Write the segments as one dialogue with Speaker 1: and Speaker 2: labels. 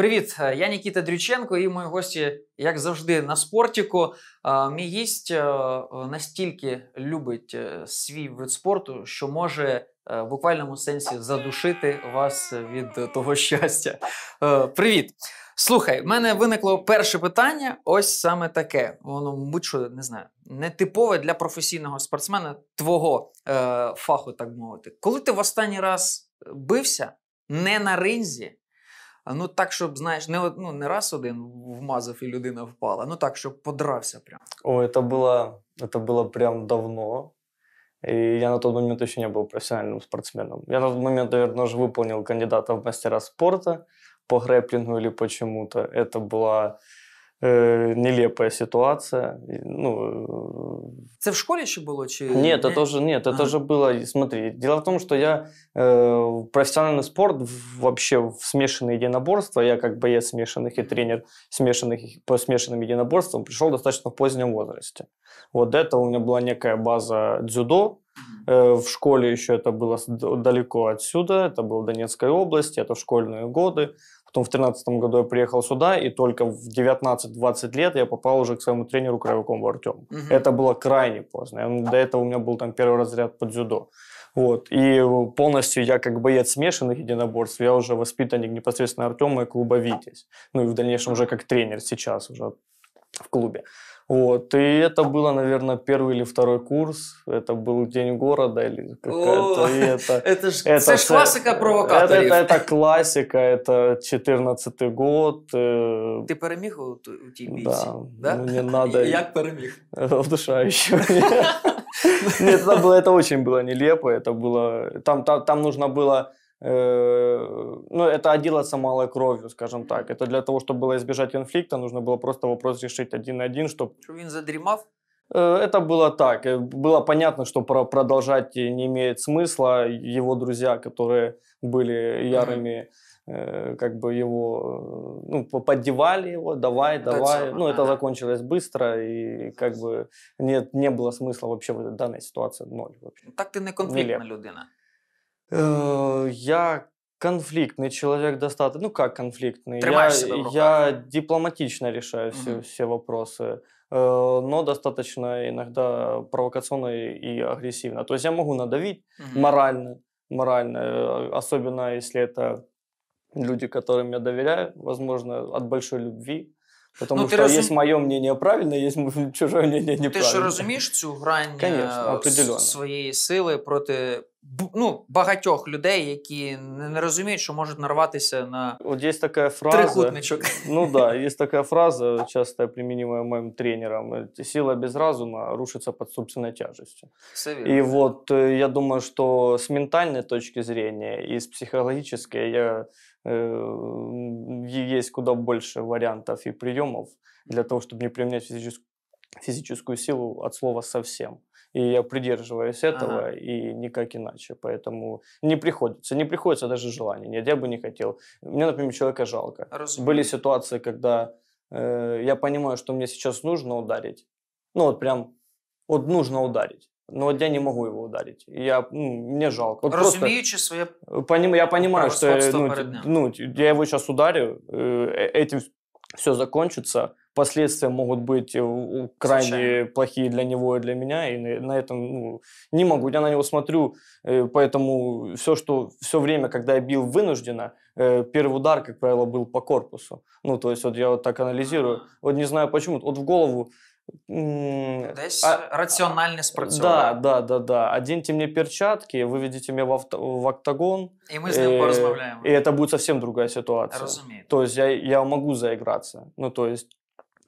Speaker 1: Привіт, е, я Нікіта Дрюченко і мої гості, як завжди, на спортіку. Е, мій гість е, настільки любить свій вид спорту, що може в буквальному сенсі задушити вас від того щастя. Привіт! Слухай, в мене виникло перше питання. Ось саме таке. Воно будь-що не знаю, не типове для професійного спортсмена твого е, фаху, так мовити. Коли ти в останній раз бився не на ринзі? ну так, щоб знаєш, не ну, не раз один вмазав і людина впала, ну так, щоб подрався прям.
Speaker 2: О, це було. Це було прям давно. И я на той момент ще не був професіональним спортсменом. Я на той момент, наверное, уже выполнил кандидата в мастера спорту по греплінгу или почему-то. Это была э, нелепая ситуация. Ну,
Speaker 1: э, это в школе еще было? Чи... Нет, это
Speaker 2: уже нет, это ага. было. Смотри, дело в том, что я э, профессиональный спорт вообще в смешанные единоборства. Я как боец смешанных и тренер смешанных по смешанным единоборствам пришел достаточно в позднем возрасте. Вот до этого у меня была некая база дзюдо, э, в школе еще это было далеко отсюда, это было в Донецкой области, это в школьные годы. Потом в 2013 году я приехал сюда, и только в 19-20 лет я попал уже к своему тренеру Краевому Артему. Угу. Это было крайне поздно. до этого у меня был там первый разряд по дзюдо. Вот. И полностью я как боец смешанных единоборств, я уже воспитанник непосредственно Артема и клуба «Витязь». Ну и в дальнейшем уже как тренер сейчас уже в клубе. Вот. И это было, наверное, первый или второй курс. Это был день города или какая-то. Это, это, ж, это, ж классика провокаторів. Это, это, это классика, это 14 год. Э, Ты
Speaker 1: переміг у, у тій Да. Ну, да? Мне надо... Як переміг?
Speaker 2: Удушающе. Нет, это было, это очень было нелепо. Это было... Там, там, там нужно было Э, ну, это отделаться малой кровью, скажем так. Это для того, чтобы было избежать конфликта, нужно было просто вопрос решить один на один, чтобы...
Speaker 1: Что он задремал?
Speaker 2: Э, это было так. Э, было понятно, что продолжать не имеет смысла. Его друзья, которые были ярыми, как бы его ну, поддевали его, давай, давай. ну, это закончилось быстро, и как бы нет, не было смысла вообще в данной ситуации ноль. Вообще.
Speaker 1: Так ты не конфликтная людина.
Speaker 2: Э, я конфликтный человек достаточно, ну как конфликтный, я, я дипломатично решаю все, угу. все вопросы, э, но достаточно иногда провокационно и агрессивно. То есть я могу надавить угу. морально, морально, э, особенно если это люди, которым я доверяю, возможно, от большой любви. Потому ну, що розум... є моє мнение правильно, есть чужое мнение неправильно. Ну, ты же разумеешь
Speaker 1: цю грань Конечно, своєї сили проти ну, багатьох людей, які не розуміють, що можуть нарватися на
Speaker 2: вот есть такая фраза, трикутничок. Ну да, есть такая фраза, часто применимая моим тренером. Сила без разума рушится под собственной тяжестью. Все верно. И вот я думаю, что с ментальной точки зрения и с психологической я э, есть куда больше вариантов и приемов для того, чтобы не применять физическую, физическую силу от слова совсем. И я придерживаюсь этого, ага. и никак иначе. Поэтому не приходится. Не приходится даже желания. Нет, я бы не хотел. Мне, например, человека жалко. Разумею. Были ситуации, когда э, я понимаю, что мне сейчас нужно ударить. Ну, вот прям, вот нужно ударить. Но вот я не могу его ударить. Я, ну, мне жалко. Вот Разумеючи своє поним, Я понимаю, что ну, ну, я его сейчас ударю, э, э этим все закончится, последствия могут быть э, крайне Случайно. плохие для него и для меня, и на, этом ну, не могу, я на него смотрю, э, поэтому все, что, все время, когда я бил вынужденно, э, первый удар, как правило, был по корпусу. Ну, то есть вот я вот так анализирую. Вот не знаю почему, вот в голову Десь а,
Speaker 1: раціональне спрацювання. Да,
Speaker 2: да, да, да. Оденьте мне перчатки, выведите меня в, авто, в октагон. И мы с ним поразмовляем. И это будет совсем другая ситуация. Разумею. То есть я, я могу заиграться. Ну, то есть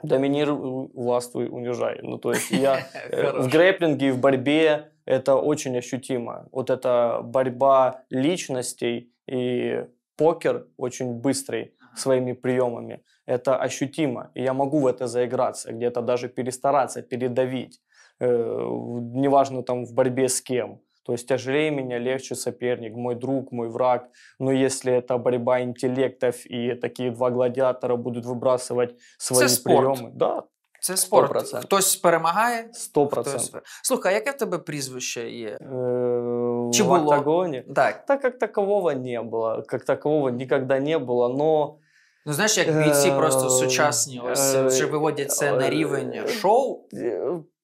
Speaker 2: доминируй, властвуй, унижай. Ну, то есть я э, в грэплинге и в борьбе это очень ощутимо. Вот эта борьба личностей и покер очень быстрый своими приемами. Это ощутимо. И я могу в это заиграться, где-то даже перестараться, передавить. Э, неважно там в борьбе с кем то есть тяжелее меня, легче соперник, мой друг, мой враг. Но если это борьба интеллектов и такие два гладиатора
Speaker 1: будут выбрасывать свои Це спорт. да, Це спорт. 100%. Хтось перемагає. 100%. Хтось... Слухай, а яке в тебе прізвище є? Чи в було? октагоне.
Speaker 2: Так. Так как такового не было, как такового никогда не было, но
Speaker 1: Ну знаєш, як бійці просто сучасні, ось е, вже виводять це на рівень шоу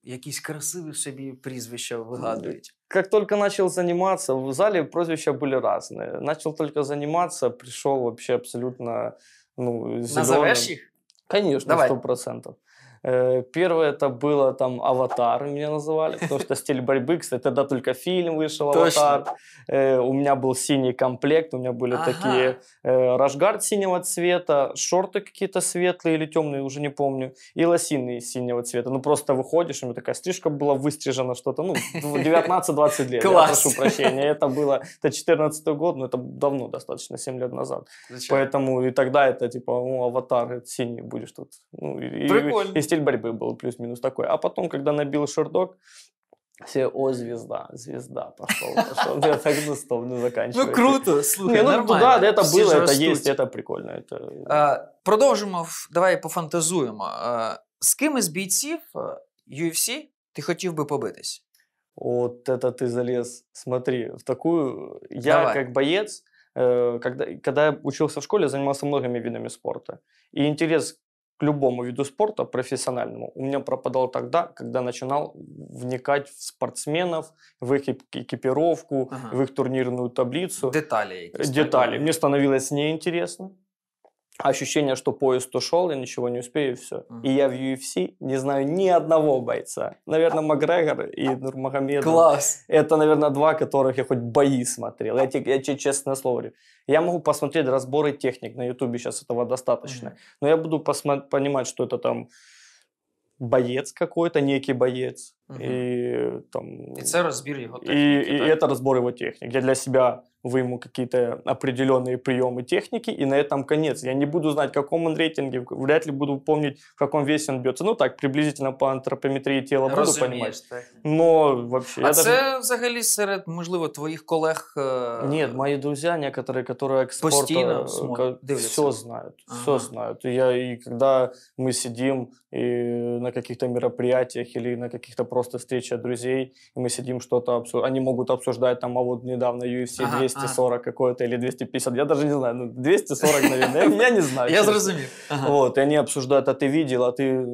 Speaker 1: якісь красиві собі прізвища вигадують.
Speaker 2: Как только начал заниматься, в зале прозвища были разные. Начал только заниматься, пришел вообще абсолютно ну, зеленым. Назовешь их? Конечно, сто процентов. Э, первое это было там «Аватар» меня называли, потому что стиль борьбы, кстати, тогда только фильм вышел «Аватар». Э, у меня был синий комплект, у меня были такие э, рашгард синего цвета, шорты какие-то светлые или темные, уже не помню, и лосины синего цвета. Ну, просто выходишь, у меня такая стрижка была выстрижена, что-то, ну, 19-20 лет, я прошу прощения. Это было, это 14 год, но это давно достаточно, 7 лет назад. Поэтому и тогда это типа, ну, «Аватар», синий будешь тут. Ну, Прикольно стиль борьбы был плюс-минус такой. А потом, когда набил шордок, все, о, звезда, звезда, пошел, пошел. Я так застал,
Speaker 1: не заканчивай. Ну, круто, слушай, ну, нормально. Да, это было, это це є, це
Speaker 2: прикольно. Это...
Speaker 1: А, продовжимо, давай пофантазуем. А, з ким із бійців UFC ты хотел бы побитись? Вот это ты залез, смотри, в такую...
Speaker 2: Я давай. как боец, э, когда, когда я учился в школе, занимался многими видами спорта. И интерес к любому виду спорта профессиональному у меня пропадал тогда, когда начинал вникать в спортсменов, в их экипировку, ага. в их турнирную таблицу. Детали. Детали. Мне становилось неинтересно ощущение, что поезд ушел, я ничего не успею, и все. Uh-huh. И я в UFC не знаю ни одного бойца. Наверное, а. Макгрегор и Нурмагомедов. Класс! Это, наверное, два, которых я хоть бои смотрел. Я тебе, я тебе честное слово говорю. Я могу посмотреть разборы техник на Ютубе, сейчас этого достаточно. Uh-huh. Но я буду понимать, что это там боец какой-то, некий боец. Uh-huh. И, там, и, це
Speaker 1: розбір його техніки, і, так? і це розбор
Speaker 2: його Я для себя вы ему какие-то определенные приемы техники, и на этом конец. Я не буду знать, в каком он рейтинге, вряд ли буду помнить, в каком весе он бьется. Ну так, приблизительно по антропометрии тіла буду понимать. Так. Но вообще... А это, це даже...
Speaker 1: взагалі серед, можливо, коллег? колег... Нет,
Speaker 2: мои друзья, некоторые, которые к спорту... Э, все знают, ага. все знают. я, и когда мы сидим и на каких-то мероприятиях или на каких-то просто встречах друзей, и мы сидим что-то обсуж, они могут обсуждать там, а вот недавно UFC ага. 240 а. какое-то или 250, я даже не знаю, ну, 240, наверное, я не знаю. Я зразумею. Вот, и они обсуждают, а ты видел, а ты...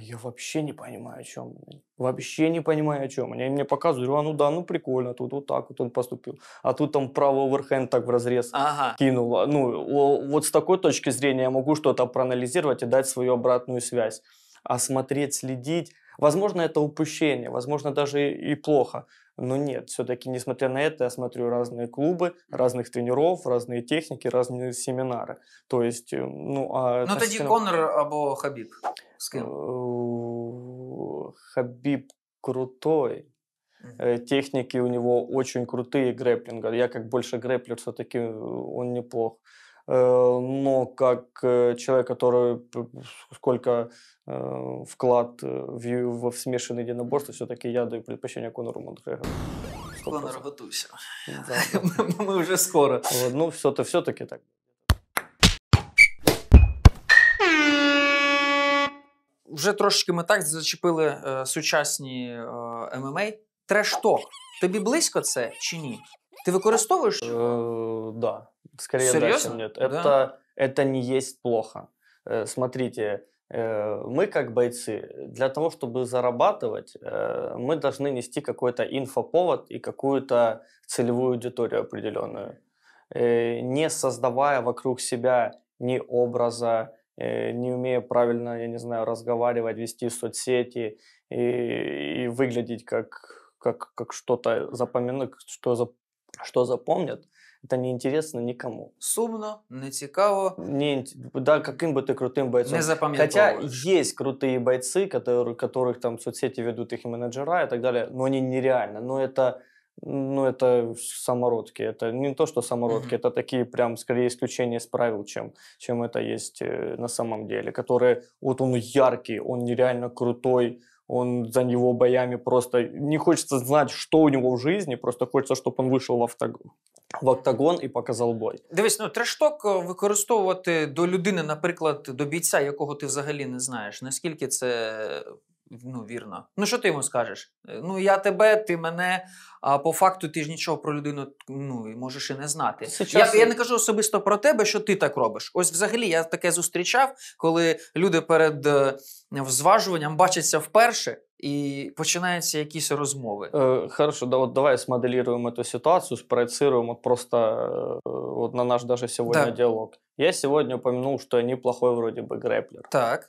Speaker 2: Я вообще не понимаю, о чем. Вообще не понимаю, о чем. Они мне показывают, говорю, а ну да, ну прикольно, тут вот так вот он поступил. А тут там правый оверхенд так в разрез ага. кинул. А, ну, вот с такой точки зрения я могу что-то проанализировать и дать свою обратную связь. А смотреть, следить, возможно, это упущение, возможно, даже и плохо. Но нет, все-таки, несмотря на это, я смотрю разные клубы, разных тренеров, разные техники, разные семинары. То есть, э, ну, а... Ну, тоді Конор
Speaker 1: або Хабиб.
Speaker 2: З ким? Э, Хабиб крутой. Э, техники у него очень крутые грэплинга. Я как больше грэплер все-таки он неплох. Э, но как э, человек, который сколько э, вклад в, в, в единоборство, все-таки я даю предпочтение Конору Монтхегеру.
Speaker 1: Конор, готуйся. Да. Мы уже скоро.
Speaker 2: Ну, все-таки все так.
Speaker 1: Вже трошечки ми так зачепили е, сучасні е, ММА. Трешток. Тобі близько це чи ні? Ты використовуєш?
Speaker 2: Э,
Speaker 1: да. Скорее Серьезно? да, чем нет. Это, да.
Speaker 2: это не есть плохо. Э, смотрите, э, мы как бойцы, для того, чтобы зарабатывать, э, мы должны нести какой-то инфоповод и какую-то целевую аудиторию определенную. не создавая вокруг себя ни образа, не умея правильно, я не знаю, разговаривать, вести соцсети и, и выглядеть как, как, как что-то запомина... что что запомнят, это неінтересно никому. Сумно, не
Speaker 1: цікаво.
Speaker 2: Не, да, каким бы ты крутым бойцом. Не Хотя есть крутые бойцы, которые, которых там соцсети ведут их менеджера и так далее, но они нереально. Но это ну, это самородки. Это не то, что самородки, mm-hmm. это такие прям скорее исключения из правил, чем, чем это есть э, на самом деле. Которые, вот он яркий, он нереально крутой, он за него боями просто... Не хочется знать, что у него в жизни, просто хочется, чтобы он вышел в, автог... в октагон і показав бой.
Speaker 1: Дивись, ну трешток е, використовувати до людини, наприклад, до бійця, якого ти взагалі не знаєш. Наскільки це е, Ну, вірно. Ну, що ти йому скажеш? Е, ну, я тебе, ти мене, а по факту ти ж нічого про людину ну, можеш і не знати. Я я не кажу особисто про тебе, що ти так робиш. Ось взагалі я таке зустрічав, коли люди перед е, зважуванням бачаться вперше і починаються якісь розмови.
Speaker 2: Е, Хорошо, да, от давай смоделіруємо ту ситуацію, спроецируємо просто вот е, на наш даже сегодня да. диалог. Я сьогодні упомянул, що я неплохой вроді би, греплер.
Speaker 1: Так.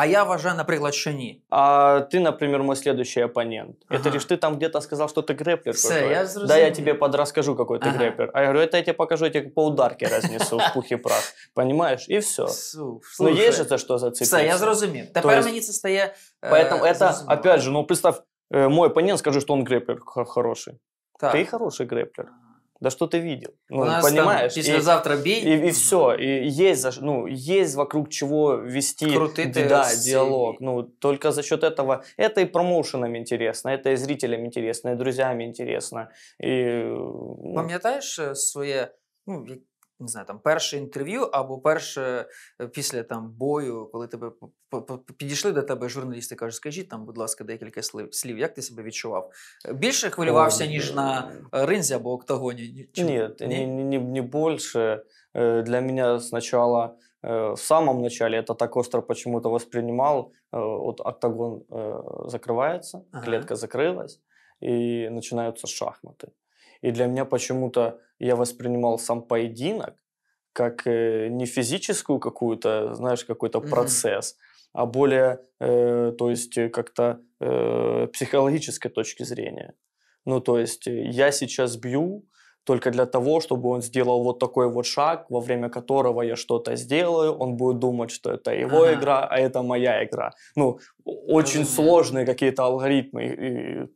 Speaker 1: а я вважаю, на приглашении.
Speaker 2: А ты, например, мой следующий оппонент. Ага. Это лишь ты там где-то сказал, что ты греплер. Все, я зрозумів. Да, я тебе подрасскажу, какой ты ага. греплер. А я говорю, это я тебе покажу, я тебе по ударке разнесу в пух и прах. Понимаешь? И все. Слушай. Ну, есть же за что зацепиться. Все, я зрозумів. Тепер есть... мені
Speaker 1: це стає Поэтому это,
Speaker 2: опять же, ну, представь, мой оппонент, скажи, что он греплер хороший. Ты хороший греплер. А. Да что ты видел? Ну, У нас понимаешь? Там, після завтра бей. И, и, ну. все. И есть, за, ну, есть вокруг чего вести Крутити да, диалог. Ну, только за счет этого. Это и промоушенам интересно, это и зрителям интересно, и друзьям интересно. И...
Speaker 1: Пам'ятаєш своє, ну, э, ну не знаю, там перше інтерв'ю або перше е, після там бою, коли тебе підійшли до тебе журналісти, кажуть, скажіть там, будь ласка, декілька слів, як ти себе відчував? Е, більше хвилювався, ніж е, на ринзі або октагоні? Чи...
Speaker 2: Ні, не, не, не більше. Для мене спочатку, в самом начале это так остро почему-то воспринимал. Вот октагон закривається, ага. клетка закрылась, и начинаются шахматы. И для меня почему-то я воспринимал сам поединок как э, не физическую какую-то, знаешь, какой-то mm-hmm. процесс, а более, э, то есть, э, как-то э, психологической точки зрения. Ну, то есть, э, я сейчас бью только для того, чтобы он сделал вот такой вот шаг, во время которого я что-то сделаю, он будет думать, что это его ага. игра, а это моя игра. Ну, очень ага. сложные какие-то алгоритмы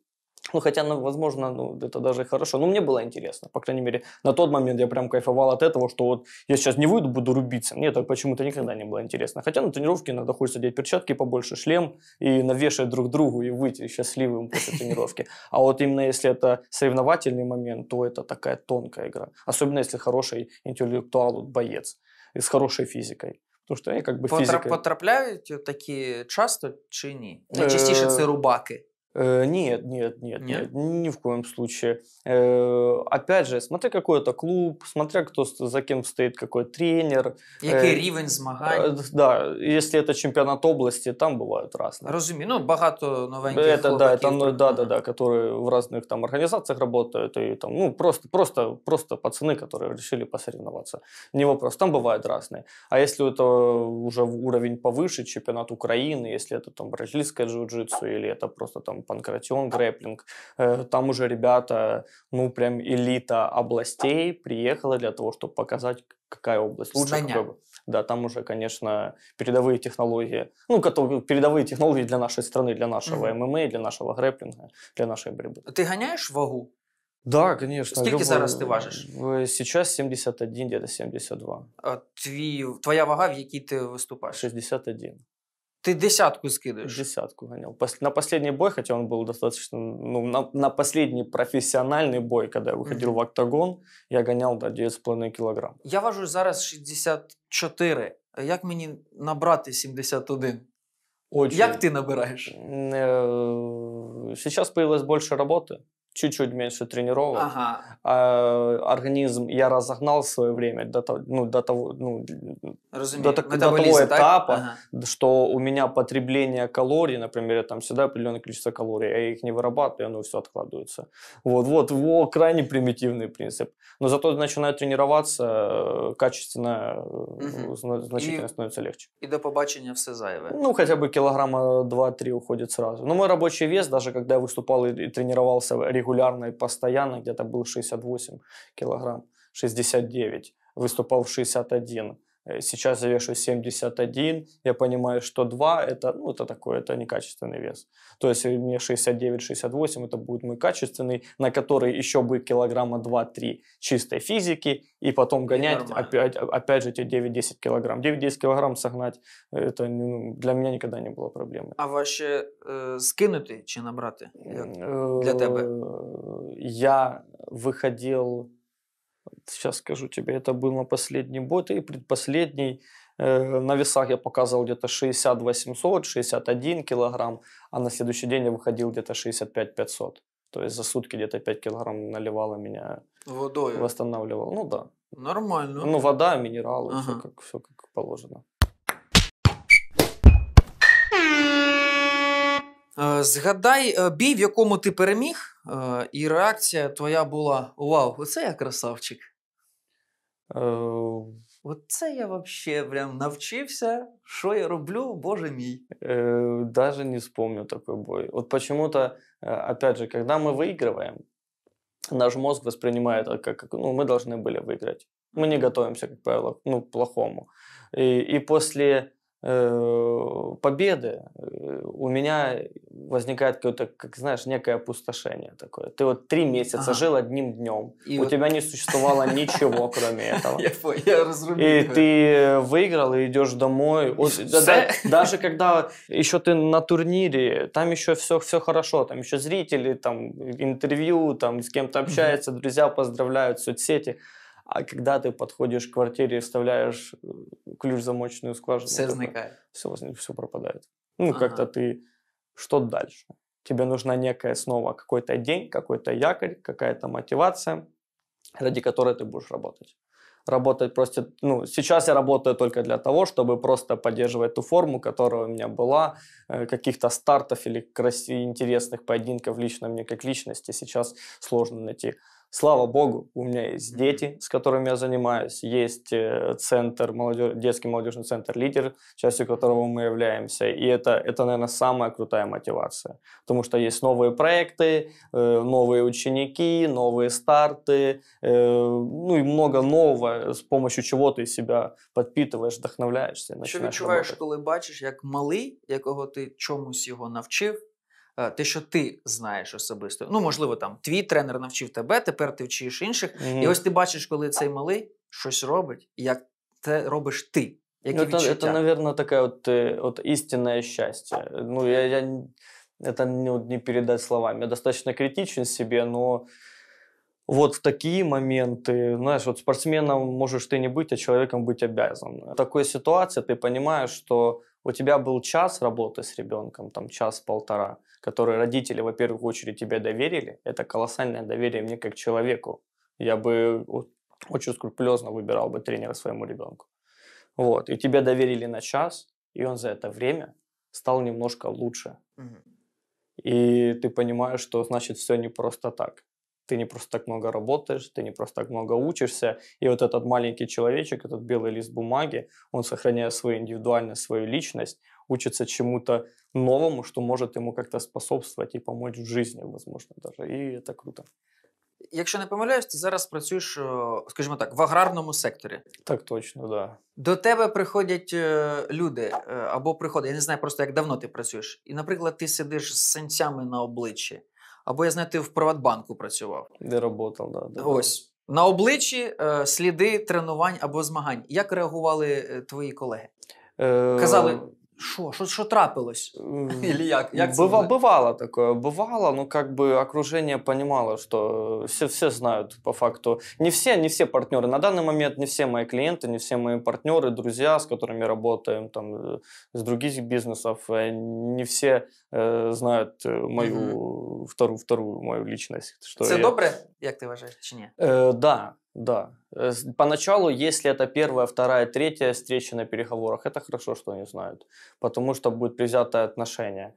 Speaker 2: ну, хотя, ну, возможно, ну, это даже хорошо. Но мне было интересно. По крайней мере, на тот момент я прям кайфовал от этого, что вот я сейчас не выйду, буду рубиться. Мне так почему-то никогда не было интересно. Хотя на тренировке надо хочется одеть перчатки побольше, шлем и навешать друг другу и выйти счастливым после тренировки. А вот именно если это соревновательный момент, то это такая тонкая игра. Особенно если хороший интеллектуал, боец и с хорошей физикой. Тому що я якби Потрап, фізика.
Speaker 1: Потрапляють такі часто чи ні? Э, Найчастіше це рубаки.
Speaker 2: Э, нет, нет, нет, нет, нет, ни в коем случае. Э, опять же, смотри, какой это клуб, смотря кто за кем стоит, какой тренер. Який э,
Speaker 1: рівень змагань.
Speaker 2: Да, если это чемпионат области, там бывают разные.
Speaker 1: Розумію, ну багато новеньких это, да, это, ну, да,
Speaker 2: да, да, которые в разных там организациях работают, и там, ну, просто, просто, просто пацаны, которые решили посоревноваться. Не вопрос, там бывают разные. А если это уже уровень повыше, чемпионат Украины, если это там бразильское джиу-джитсу, или это просто там Панкратион Грэплинг, э, там уже ребята, ну прям элита областей приехала для того, чтобы показать, какая область лучше. Какой... Да, там уже, конечно, передовые технологии, ну, которые, передовые технологии для нашей страны, для нашего mm ММА, для нашего грэплинга, для нашей борьбы.
Speaker 1: А ты гоняешь вагу? Да, конечно. Сколько Любо... зараз ты важишь?
Speaker 2: Э, сейчас 71, где-то 72.
Speaker 1: А твій, твоя вага, в якій ти виступаєш?
Speaker 2: 61. Ты десятку скидываешь? Десятку гонял. На последний бой, хотя он был достаточно... Ну, на, на последний профессиональный бой, когда я виходив mm-hmm. в октагон, я гонял до да, 9,5 килограмм.
Speaker 1: Я важу зараз 64. Як мені набрати 71?
Speaker 2: Очень. Як ты набираешь? Сейчас появилось больше работы чуть-чуть меньше тренировок. Ага. А, организм я разогнал в свое время до, ну, до того, ну, Разумею. до, до того этапа, ага. что у меня потребление калорий, например, я там всегда определенное количество калорий, а я их не вырабатываю, оно все откладывается. Вот, вот, вот крайне примитивный принцип. Но зато начинаю тренироваться, э, качественно угу. значительно и, становится легче.
Speaker 1: И до побачення все зайве. Ну, хотя
Speaker 2: бы килограмма 2-3 уходит сразу. Но мой рабочий вес, даже когда я выступал и, и тренировался регулярно и постоянно где-то был 68 килограмм, 69, выступал в 61 Э, сейчас я вешу 71, я понимаю, что 2 это, ну, это такой, это некачественный вес. То есть э, мне 69-68 это будет мой качественный, на который еще будет килограмма 2-3 чистой физики, и потом гонять опять, а, опять же эти 9-10 килограмм. 9-10 килограмм согнать, это ну, для меня никогда не было проблемы.
Speaker 1: А вообще э, скинути чи набрати э, для тебя?
Speaker 2: Я выходил сейчас скажу тебе, это был на последний бой, и предпоследний. Э, на весах я показывал где-то 60-800, 61 килограмм, а на следующий день я выходил где-то 65-500. То есть за сутки где-то 5 килограмм наливало меня. Водой? Восстанавливал. Ну да.
Speaker 1: Нормально. Ну вода,
Speaker 2: минералы, ага. все, как, все как положено.
Speaker 1: Э, згадай э, бій, в якому ти переміг, і э, реакція твоя була: Вау, оце я красавчик. Uh, Оце я вообще прям навчився,
Speaker 2: що я роблю, боже мій. Э, даже не вспомню такой бой. Вот почему-то, э, опять же, когда мы выигрываем, наш мозг воспринимает как, как ну, мы должны были выиграть. Мы не готовимся, как правило, ну, к плохому. И, и после Э, победы, э, у меня возникает какое-то, как знаешь, некое опустошение такое. Ты вот три месяца ага. жил одним днем, и у вот... тебя не существовало ничего, кроме этого. Я разрубил. И ты выиграл и идешь домой. Даже когда еще ты на турнире, там еще все все хорошо, там еще зрители, там интервью, там с кем-то общается, друзья поздравляют, соцсети. А когда ты подходишь к квартире и вставляешь ключ в замочную скважину, все, это, все, все пропадает. Ну, ага. как-то ты... Что дальше? Тебе нужна некая снова какой-то день, какой-то якорь, какая-то мотивация, ради которой ты будешь работать. Работать просто... Ну, сейчас я работаю только для того, чтобы просто поддерживать ту форму, которая у меня была, э, каких-то стартов или красивых, интересных поединков лично мне как личности сейчас сложно найти. Слава богу, у меня есть дети, с которыми я занимаюсь, есть э, центр, молодежь, детский молодежный центр «Лидер», частью которого мы являемся, и это, это, наверное, самая крутая мотивация, потому что есть новые проекты, э, новые ученики, новые старты, э, ну и много нового, с помощью чего ты себя подпитываешь, вдохновляешься. Що відчуваєш,
Speaker 1: работать. коли бачиш, як малий, якого ти чомусь его навчив, те, що ти знаєш особисто. Ну, можливо, там твій тренер навчив тебе, тепер ти вчиш інших. Mm-hmm. І ось ти бачиш, коли цей малий щось робить, як це робиш ти. Які ну, это, это, наверное,
Speaker 2: такая вот, вот истинное счастье. Ну, я, я это не, вот, не передать словами. Я достаточно критичен себе, но вот в такие моменты, знаешь, вот спортсменом можешь ты не быть, а человеком быть обязан. В такой ситуации ты понимаешь, что у тебя был час работы с ребенком, там час-полтора, которые родители, во первых в очередь, тебе доверили, это колоссальное доверие мне как человеку. Я бы очень скрупулезно выбирал бы тренера своему ребенку. Вот. И тебе доверили на час, и он за это время стал немножко лучше. Угу. И ты понимаешь, что значит все не просто так. Ты не просто так много работаешь, ты не просто так много учишься. И вот этот маленький человечек, этот белый лист бумаги, он, сохраняя свою индивидуальность, свою личность, учится чему-то новому, что может ему как-то способствовать и помочь в жизни, возможно, даже. І це круто.
Speaker 1: Якщо не помиляюсь, ти зараз працюєш, е, скажімо так, в аграрному секторі. Так точно, да. До тебе приходять е, люди е, або приходять, я не знаю просто, як давно ти працюєш. І, наприклад, ти сидиш з синцями на обличчі, або я знаю, ти в Приватбанку працював. Де працював, да, да. Ось. На обличчі сліди тренувань або змагань. Як реагували твої колеги? Казали, Шо, что, что трапилось? Или як? як Быва,
Speaker 2: бывало такое, бывало, Ну, как бы окружение понимало, что все, все знают по факту. Не все, не все партнеры. На данный момент не все мои клиенты, не все мои партнеры, друзья, с которыми работаем, там, с э, других бизнесов, э, не все э, знают э, мою вторую, вторую мою личность. Что Це я... добре,
Speaker 1: як ти вважаєш, чи ні? Э, да, да.
Speaker 2: Э, поначалу, если это первая, вторая, третья встреча на переговорах, это хорошо, что они знают, потому что будет превзятое отношение.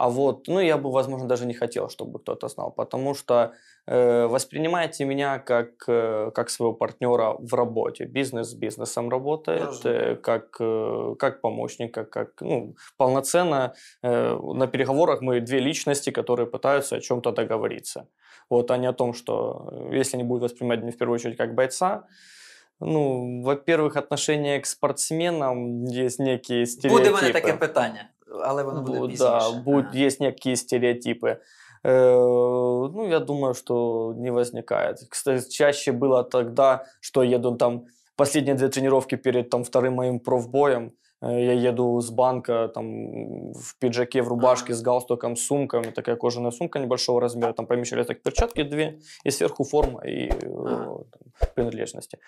Speaker 2: А вот, ну, я бы, возможно, даже не хотел, чтобы кто-то знал, потому что э, воспринимаете меня как, э, как своего партнера в работе. Бизнес с бизнесом работает, э, как, э, как помощника, как, ну, полноценно э, на переговорах мы две личности, которые пытаются о чем-то договориться. Вот, а не о том, что э, если они будут воспринимать меня в первую очередь как бойца, ну, во-первых, отношение к спортсменам есть некие стереотипы. Будем в мене таке але воно буде Бу, пізніше. Да, будь, Є якісь стереотипи. Э, ну, я думаю, что не возникает. Кстати, чаще было тогда, что еду там последние две тренировки перед там вторым моим профбоем. Э, я еду с банка там в пиджаке, в рубашке, с галстуком, с сумками. Такая кожаная сумка небольшого размера. Там помещали так перчатки две и сверху форма и э, там, принадлежности.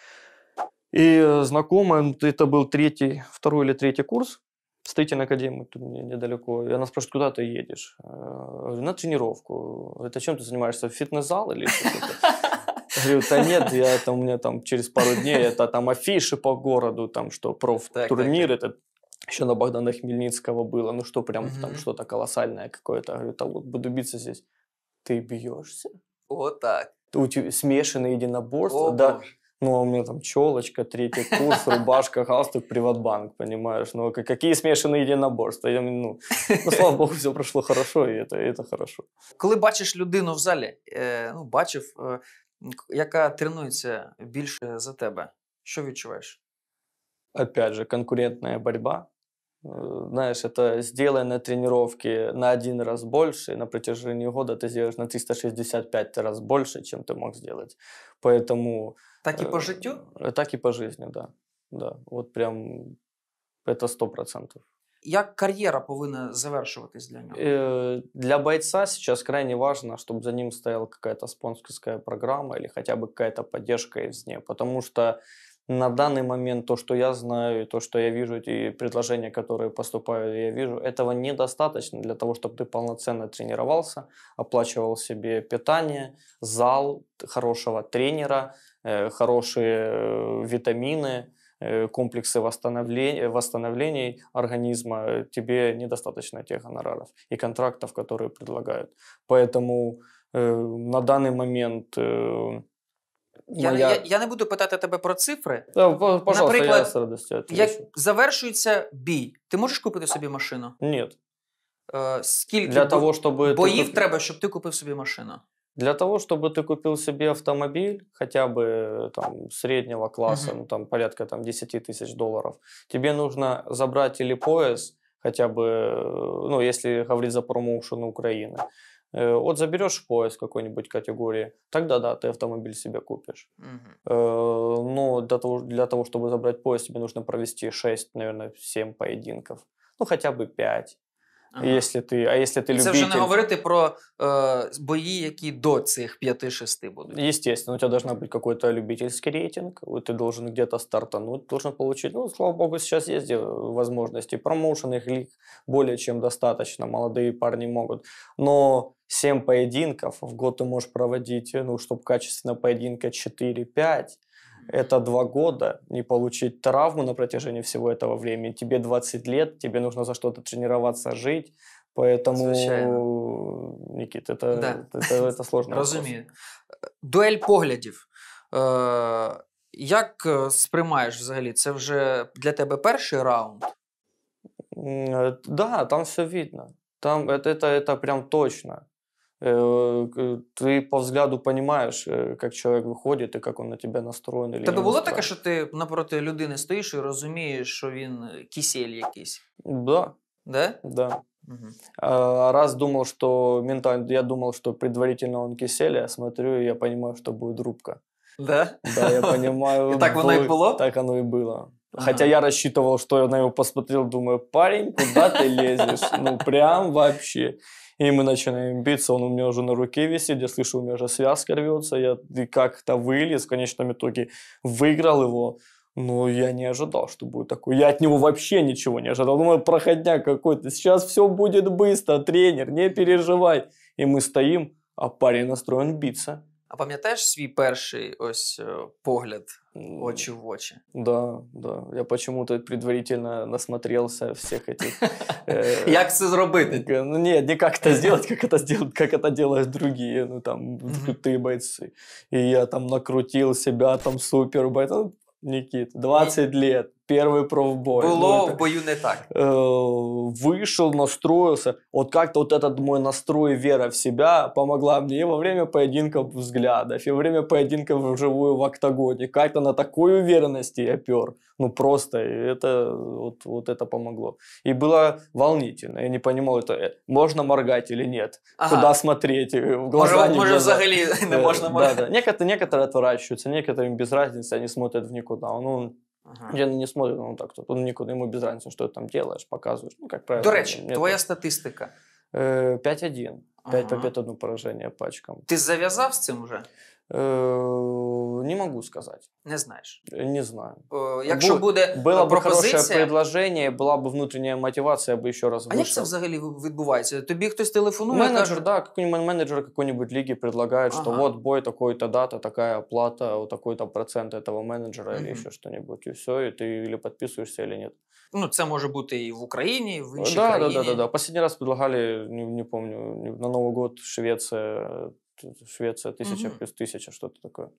Speaker 2: И знакомая, это был третий, второй или третий курс, стоите на академии тут недалеко, и она спрашивает, куда ты едешь? Я говорю, на тренировку. Это «А чем ты занимаешься, фитнес-зал или что-то? Говорю, да нет, я, это у меня там через пару дней это там афиши по городу, там что, турнир. это еще на Богдана Хмельницкого было, ну что, прям там что-то колоссальное какое-то. Говорю, там вот буду биться здесь. Ты бьешься?
Speaker 1: Вот так.
Speaker 2: У тебя смешанные единоборства, да. Ну, а у меня там челочка, третий курс, рубашка, галстук, приватбанк, понимаешь? Ну, какие смешанные единоборства? Я, ну, ну, слава Богу, все прошло хорошо, и это і це хорошо.
Speaker 1: Коли бачиш людину в залі, е, ну, бачив, е, яка тренується більше за тебе, що відчуваєш?
Speaker 2: Опять же, конкурентная борьба. Э, знаешь, это сделай на тренировке на один раз больше, на протяжении года ты сделаешь на 365 раз больше, чем ты мог сделать. Поэтому... Так и э, по житью? Э, так и по жизни, да. да. вот прям это сто процентов
Speaker 1: Як карьера повинна завершуватись для нього?
Speaker 2: Э, для бойца сейчас крайне важно, чтобы за ним стояла какая-то спонсорская программа или хотя бы какая-то поддержка из нее потому что на данный момент то, что я знаю, то, что я вижу, и предложения, которые поступают, я вижу, этого недостаточно для того, чтобы ты полноценно тренировался, оплачивал себе питание, зал, хорошего тренера, э, хорошие э, витамины, э, комплексы восстановления, восстановлений организма, тебе недостаточно тех гонораров и контрактов, которые предлагают. Поэтому на данный момент
Speaker 1: Я Моя... Ну, я, я не буду питати тебе про цифри.
Speaker 2: Да, пожалуйста, Наприклад, я з Як
Speaker 1: завершується бій, ти можеш купити собі машину? Ні. Э, скільки Для того, щоб боїв куп... треба, щоб ти купив собі машину?
Speaker 2: Для того, щоб ти купив себе автомобіль хотя бы там среднего класса, uh-huh. ну там порядка там 10 тисяч доларів, тебе нужно забрати или пояс, хотя бы, е, ну если говорить за промоушен України. Э, вот заберешь пояс какой-нибудь категории, тогда да, ты автомобиль себе купишь. Mm-hmm. Но для того, для того, чтобы забрать пояс, тебе нужно провести 6, наверное, 7 поединков. Ну, хотя бы 5. Ага. Якщо ти, а якщо ти любитель... Це вже не говорити про е, бої, які
Speaker 1: до цих
Speaker 2: 5-6 будуть. Естественно, у тебя должна быть какой-то любительский рейтинг, ты должен где-то стартануть, должен получить. Ну, слава богу, сейчас есть э, возможности. Промоушенных лиг более чем достаточно, молодые парни могут. Но 7 поединков в год ты можешь проводить, э, ну, чтобы качественно поединка 4-5, это два года, не получить травму на протяжении всего этого времени. Тебе 20 лет, тебе нужно за что-то тренироваться, жить. Поэтому, Звичайно. Никит, это, да. это,
Speaker 1: это, это сложно. Разумею. Дуэль поглядів. Е, як сприймаєш взагалі? Це вже для тебе перший раунд? Да, там все видно. Там это, это, это прям точно.
Speaker 2: Э, ты по взгляду понимаешь, як э, чоловік виходить і як він на тебе настроєний. Тебе було
Speaker 1: таке, що ти напроти людини стоїш і розумієш, що він э, кисель якийсь?
Speaker 2: Да. Да? Да. Угу. Раз думал, что ментально, я думал, что предварительно он кисель, я смотрю, и я понимаю, что будет рубка. Да? Да, я понимаю. И так оно и было? Так оно и было. Хотя я рассчитывал, что я на него посмотрел, думаю, парень, куда ты лезешь? Ну, прям вообще. И мы начинаем биться, он у меня уже на руке висит, я слышу, у меня уже связка рвется, я как-то вылез, в конечном итоге выиграл его. Но я не ожидал, что будет такое. Я от него вообще ничего не ожидал. Думаю, проходняк какой-то. Сейчас все будет быстро, тренер, не переживай. И мы стоим, а парень настроен биться.
Speaker 1: А пам'ятаєш свій перший ось погляд очі в очі?
Speaker 2: Да, да. Я почему-то предварительно насмотрелся всех этих...
Speaker 1: Э, як
Speaker 2: це зробити? Ну ні, не як це зробити, як це зробити, як це роблять другие, ну там, крутые бойцы. І я там накрутил себя там супер, ну, Никит, 20 лет первый профбой. Было ну, это... в бою не так. Э, вышел, настроился. Вот как-то вот этот мой настрой, вера в себя помогла мне и во время поединка взглядов, и во время поединка вживую в октагоне. Как-то на такой уверенности я пер. Ну просто это вот, вот это помогло. И было волнительно. Я не понимал, это э, можно моргать или нет. Ага. Куда смотреть, э, в глаза может, не Может, взагалі не э, можно моргать. Да, Некоторые, некоторые отворачиваются, некоторым без разницы, они смотрят в никуда. Ну, Ага. Я не смотрю, ну так тут он нікуди йому без разницы, що ти там делаешь, показуєш. Ну, як правило, До речі, нет, твоя
Speaker 1: статистика.
Speaker 2: 5-1. Э, 5 ага. побед, одно поражение пачкам. Ти
Speaker 1: зав'язав з цим уже?
Speaker 2: Э, не могу сказать. Не знаєш. Э, не знаю. Э, якщо буде Было бы пропозиція... хорошее
Speaker 1: предложение, была бы внутренняя
Speaker 2: мотивация, я бы еще раз вышел. А як це
Speaker 1: взагалі відбувається? Тобі хтось телефонує? Менеджер, так, да, какой-нибудь
Speaker 2: менеджер какой-нибудь лиги предлагает, ага. что вот бой такой-то дата, такая оплата, вот такой-то процент этого менеджера угу. или еще что-нибудь. все, и ты или подписываешься, или нет.
Speaker 1: Ну, це може бути і в Україні, і в іншій да, країні. Да, да, да, да.
Speaker 2: Последний раз предлагали, не, не помню, на Новый год Швеция Швеция, тысяча плюс тысяча, что-то такое.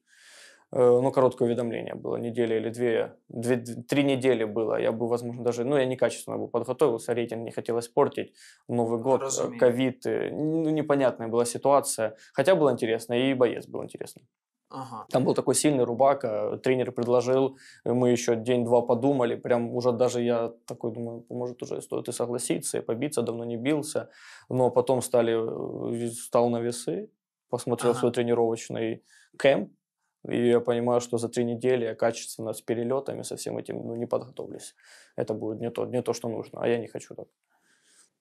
Speaker 2: Э, ну, короткое уведомление было, неделя или две, две, три недели было. Я бы, возможно, даже, ну, я некачественно бы подготовился, рейтинг не хотелось портить. Новый ну, год, э, ковид, э, ну, непонятная была ситуация. Хотя было интересно, и боец был интересный. Ага. Там был такой сильный рубак, тренер предложил, мы еще день-два подумали, прям уже даже я такой думаю, может уже стоит и согласиться, и побиться, давно не бился, но потом стали, стал на весы, посмотрел ага. свой тренировочный кэмп, и я понимаю, что за три недели я качественно с перелетами, со всем этим ну, не подготовлюсь. Это будет не то, не то, что нужно, а я не хочу так.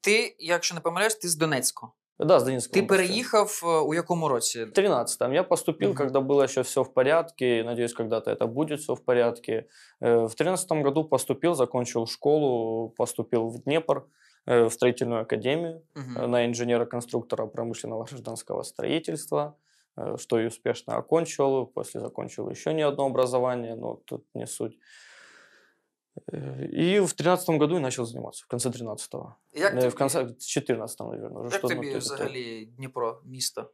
Speaker 1: Ти, якщо не помиляюсь, ти з Донецьку.
Speaker 2: Да, с Донецка. Ты переїхав у якому році? В 13-м. Я поступил, угу. когда было еще все в порядке. Надеюсь, когда-то это будет все в порядке. Э, в 13 году поступил, закончил школу, поступил в Днепр. Э, в строительную академию угу. на инженера-конструктора промышленного гражданского строительства, э, что и успешно окончил. После закончил еще не одно образование, но тут не суть. И в тринадцатом году и начал заниматься в конце 13-го. Як в конце 14 наверное, Как тебе тобі взагалі
Speaker 1: Дніпро, місто?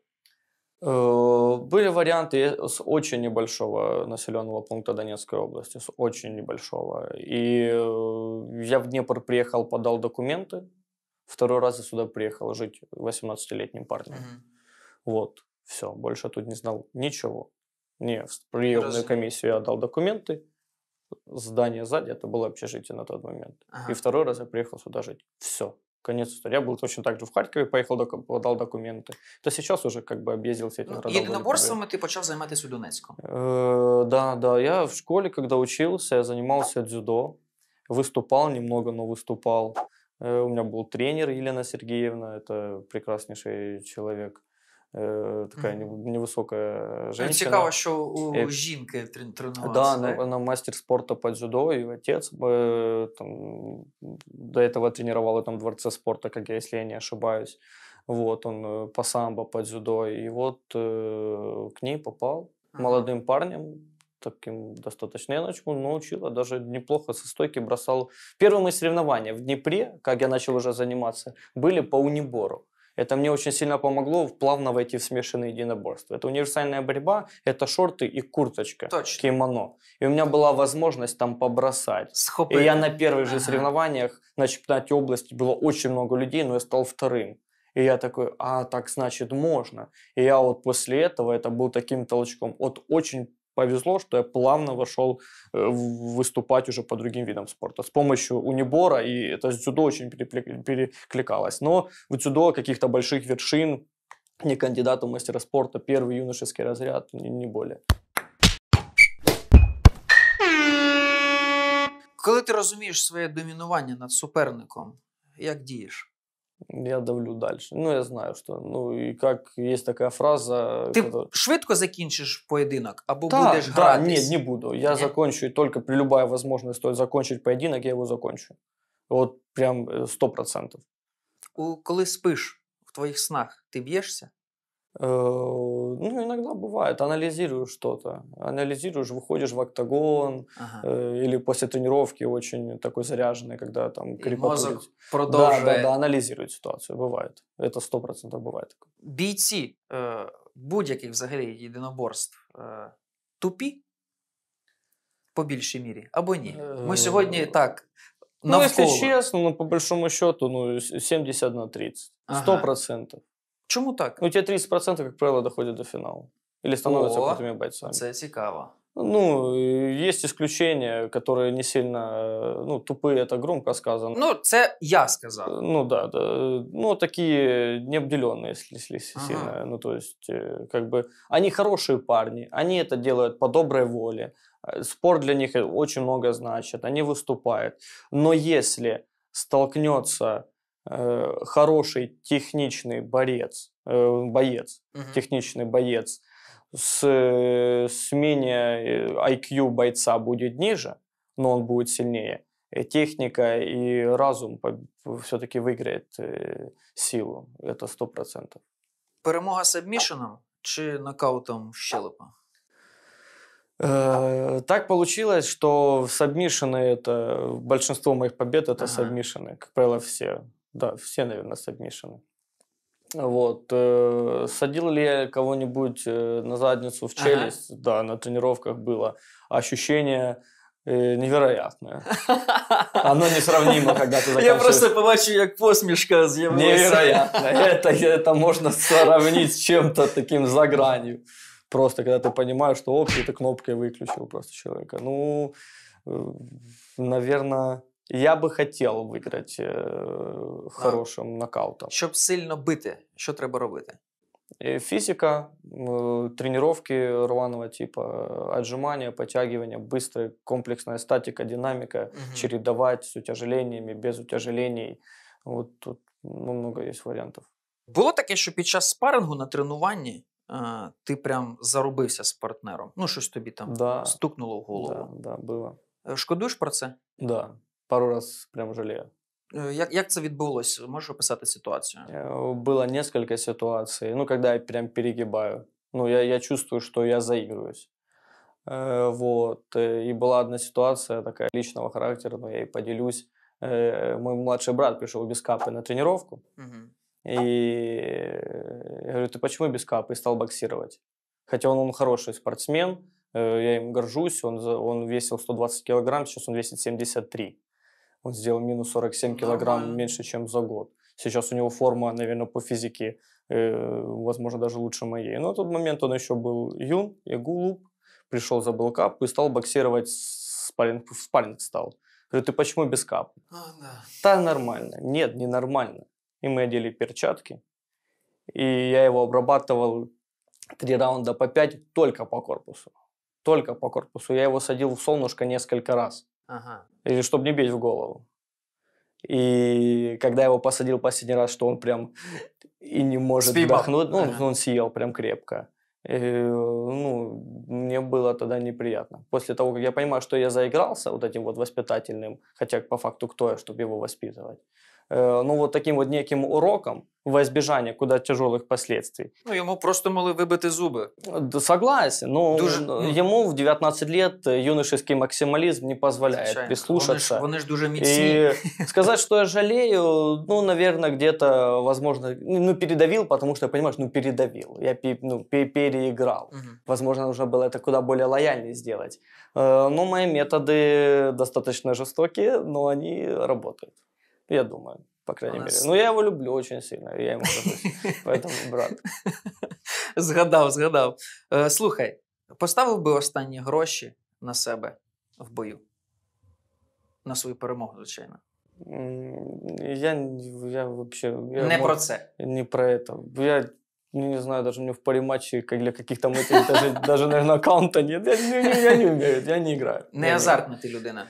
Speaker 2: Э, были варианты с очень небольшого населенного пункта Донецкой области, с очень небольшого. И э, я в Днепр приехал, подал документы. Второй раз я сюда приехал жить 18-летним парнем. Угу. Вот, все, больше тут не знал ничего. Не, в приемную Разве... комиссию я дал документы, здание сзади, это было общежитие на тот момент. Ага. И второй раз я приехал сюда жить. Все конец истории. Я был точно так же в Харькове, поехал до, подав документы. То сейчас уже как бы об'їздив всі ці ну, города. Єдиноборствами
Speaker 1: ти почав займатися у Донецьку?
Speaker 2: Э, да, да. Я в школе, когда учился, я занимался дзюдо. Выступал немного, но выступал. Э, у меня был тренер Елена Сергеевна, это прекраснейший человек. Э, такая невысокая женщина. Цікаво, що у як...
Speaker 1: жінки тренувалися. Да, так,
Speaker 2: вона мастер спорту по дзюдо, і отец э, там, до этого тренувала там дворце спорту, як я, если я не ошибаюсь. Вот, он э, по самбо, по дзюдо. И вот к ней попал молодым парнем, таким достаточно. Я начал, научила, даже неплохо со стойки бросал. Первые мои соревнования в Днепре, как я начал уже заниматься, были по унибору. Это мне очень сильно помогло плавно войти в смешанные единоборства. Это универсальная борьба, это шорты и курточка, Точно. кимоно. И у меня была возможность там побросать. Схопы. И я на первых же ага. соревнованиях на чемпионате области было очень много людей, но я стал вторым. И я такой, а так значит можно. И я вот после этого, это был таким толчком вот очень повезло, что я плавно вошел э, выступать уже по другим видам спорта с помощью унибора, и это с дзюдо очень перекликалось. Но в дзюдо каких-то больших вершин, не кандидату в мастера спорта, первый юношеский разряд, не более.
Speaker 1: Когда ты разумеешь свое доминование над суперником, как дієш? Я давлю дальше. Ну, я знаю, что, ну і як є
Speaker 2: така фраза. Ти яка...
Speaker 1: швидко закінчиш поєдинок або та, будеш Да, гратись? Ні, не
Speaker 2: буду. Я ні. закінчую тільки при любая можливості стоїть закінчити поєдинок, я його закончу. От прям 100%. Э,
Speaker 1: У, коли спиш в твоїх снах, ти б'єшся? Э, ну, иногда бывает, анализируешь что-то, анализируешь, выходишь в
Speaker 2: октагон, ага. э, или после тренировки очень такой заряженный, когда там крепотурить. мозг продолжает. Да, да, да, анализирует ситуацию, бывает. Это сто процентов бывает.
Speaker 1: Бійці е, э, будь-яких взагалі єдиноборств е, э, тупі, по більшій мірі, або ні? Ми сьогодні так, ну, навколо. Ну, если
Speaker 2: честно, ну, по большому счету, ну, 70 на 30, 100%. Ага. Чому так? Ну, ті 30%, как правило, доходять до финала Или становятся О, крутыми
Speaker 1: бойцами. Це цікаво.
Speaker 2: Ну, есть исключения, которые не сильно, э, ну, тупые, это громко сказано. Ну, це я сказал. Э, ну, да, да. Ну, такие необделенные, если, если ага. сильно. Ну, то есть, э, как бы, они хорошие парни, они это делают по доброй воле. Спорт для них очень много значит, они выступают. Но если столкнется Э, хороший техничный борец, э, боец, угу. техничный боец с э, смене IQ бойца будет ниже, но он будет сильнее. Техника и разум все-таки выиграет силу. Это сто процентов.
Speaker 1: Перемога сабмішеном чи нокаутом щелепа?
Speaker 2: Так получилось, что сабмишины это большинство моих побед это ага. сабмишины, как правило, все. Да, все, наверное, сабмишины. Вот. Э, садил ли я кого-нибудь э, на задницу, в челюсть? Ага. Да, на тренировках было. Ощущение э, невероятное. Оно несравнимо, когда ты заканчиваешь. Я просто
Speaker 1: побачу, как посмешка з'явилася. Невероятно. Это,
Speaker 2: это можно сравнить с чем-то таким за гранью. Просто когда ты понимаешь, что оп, ты кнопкой выключил просто человека. Ну, наверное, Я би хотів виграти э, хорошим нокаутом.
Speaker 1: Щоб сильно бити, що треба робити?
Speaker 2: Э, Фізика, э, тренировки рваного типу віджимання, подтягивания, быстрая комплексная статика, динаміка, угу. чередовать с утяжелениями, без утяжелений.
Speaker 1: Вот тут ну, много є варіантів. Було таке, що під час спарингу на тренуванні а, ти прям зарубився з партнером. Ну, щось тобі там да. стукнуло в голову. Да, да, було. Е, шкодуєш про це? Да. пару раз прям жалею. Э, як як це відбулось? Можеш описати ситуацію?
Speaker 2: Э, было несколько ситуаций. Ну, когда я прям перегибаю. Ну, я, я чувствую, что я заигрываюсь. Э, вот. И была одна ситуация такая личного характера, но я и поделюсь. Мой младший брат пришел без капы на тренировку. Угу. И я говорю, ты почему без капы? И стал боксировать. Хотя он, он хороший спортсмен, я им горжусь, он, он весил 120 килограмм, сейчас он весит 73. Он сделал минус 47 ну килограмм Нормально. меньше, чем за год. Сейчас у него форма, наверное, по физике, э, возможно, даже лучше моей. Но на тот момент он еще был юн и глуп, пришел за белкап и стал боксировать, спарринг, в спарринг стал. Говорю, ты почему без кап? А, да. да, нормально. Нет, не нормально. И мы одели перчатки. И я его обрабатывал три раунда по пять только по корпусу. Только по корпусу. Я его садил в солнышко несколько раз. Ага. Или чтобы не бить в голову. И когда его посадил последний раз, что он прям и не может Спибал. вдохнуть, ну, ага. он съел прям крепко. И, э, ну, мне было тогда неприятно. После того, как я понимаю, что я заигрался вот этим вот воспитательным, хотя по факту кто я, чтобы его воспитывать, Э, ну вот таким вот неким уроком во избежание куда тяжелых последствий.
Speaker 1: Ну, ему просто мали выбити зубы. Согласен, но дуже... Э, ну.
Speaker 2: ему в 19 лет э, юношеский максимализм не позволяет Звичайно. прислушаться. они
Speaker 1: же вони ж
Speaker 2: И сказать, что я жалею, ну, наверное, где-то, возможно, ну, передавил, потому что, понимаешь, ну, передавил, я ну, переиграл. Угу. Возможно, нужно было это куда более лояльнее сделать. Но мои методы достаточно жестокие, но они работают. Я думаю, по
Speaker 1: крайней мере. Ну, я его люблю очень сильно, я ему Поэтому, брат. Згадав, згадав. Е, слухай, поставив би останні гроші на себе в бою? На свою перемогу, звичайно.
Speaker 2: Я, я вообще... Я не мог, про це. Не про это. Я ну, не знаю, даже мне в париматче как для каких-то этих даже, даже, наверное, аккаунта нет. Я, я, ну, я не умею, я не играю. Не азартна ти людина.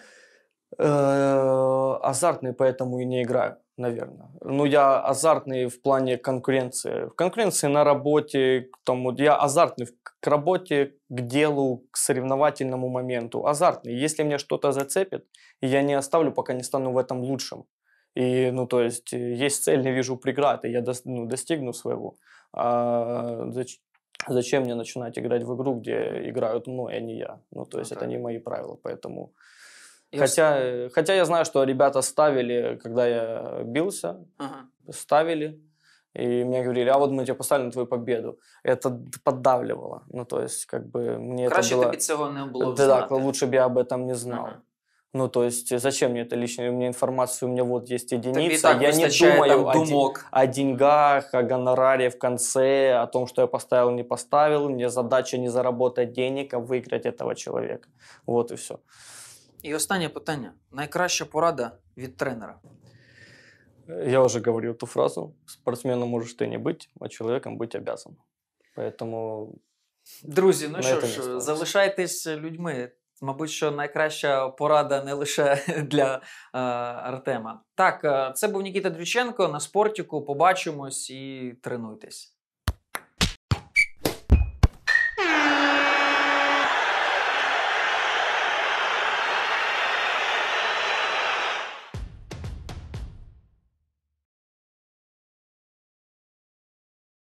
Speaker 2: Э, азартный, поэтому и не играю, наверное. Ну, я азартный в плане конкуренции. В конкуренции на работе, к тому, я азартный к работе, к делу, к соревновательному моменту. Азартный. Если мне что-то зацепит, я не оставлю, пока не стану в этом лучшим. И, ну, то есть, э, есть цель, не вижу преграды, я до, ну, достигну своего. А зач, зачем мне начинать играть в игру, где играют мной, а не я? Ну, то ну есть, ну, это не мои правила, поэтому хотя, э, хотя я знаю, что ребята ставили, когда я бился, ага. ставили. И мне говорили, а вот мы тебе поставили на твою победу. Это поддавливало. Ну, то есть, как бы мне Краще это было... тобі не було да, знати. Так, лучше б я об этом не знал. Ага. Ну, то есть, зачем мне это лишнее? У меня информация, у меня вот есть единица. я не думаю о, думок. о деньгах, о гонораре в конце, о том, что я
Speaker 1: поставил, не поставил. Мне задача не заработать денег, а выиграть этого человека. Вот и все. І останнє питання: найкраща порада від тренера. Я
Speaker 2: вже говорив ту фразу. Спортсменом можеш ти не бути, а чоловіком бути обязан. Поэтому Друзі, ну що ж,
Speaker 1: залишайтесь людьми. Мабуть, що найкраща порада не лише для е, Артема. Так, е, це був Нікіта Дрюченко. На спортіку побачимось і тренуйтесь.